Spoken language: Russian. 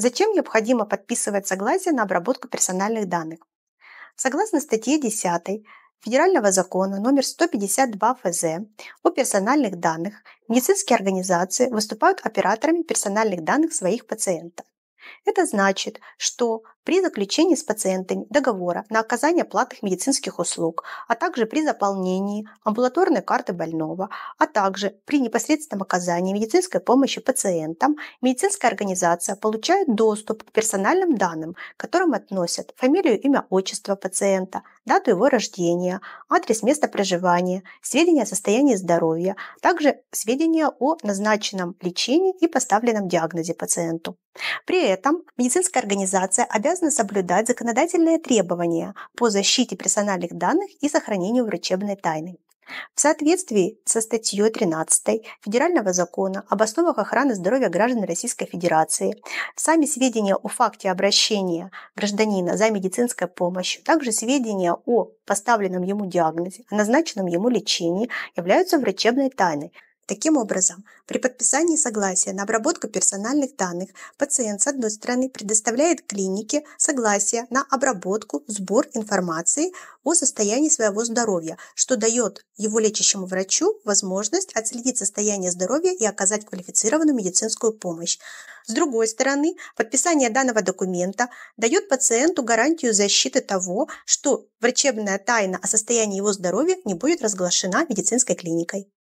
Зачем необходимо подписывать согласие на обработку персональных данных? Согласно статье 10 Федерального закона номер 152 ФЗ о персональных данных, медицинские организации выступают операторами персональных данных своих пациентов. Это значит, что при заключении с пациентами договора на оказание платных медицинских услуг, а также при заполнении амбулаторной карты больного, а также при непосредственном оказании медицинской помощи пациентам, медицинская организация получает доступ к персональным данным, к которым относят фамилию, имя, отчество пациента, дату его рождения, адрес места проживания, сведения о состоянии здоровья, также сведения о назначенном лечении и поставленном диагнозе пациенту. При этом медицинская организация обязана обязаны соблюдать законодательные требования по защите персональных данных и сохранению врачебной тайны. В соответствии со статьей 13 Федерального закона об основах охраны здоровья граждан Российской Федерации сами сведения о факте обращения гражданина за медицинской помощью, также сведения о поставленном ему диагнозе, о назначенном ему лечении являются врачебной тайной – Таким образом, при подписании согласия на обработку персональных данных пациент, с одной стороны, предоставляет клинике согласие на обработку, сбор информации о состоянии своего здоровья, что дает его лечащему врачу возможность отследить состояние здоровья и оказать квалифицированную медицинскую помощь. С другой стороны, подписание данного документа дает пациенту гарантию защиты того, что врачебная тайна о состоянии его здоровья не будет разглашена медицинской клиникой.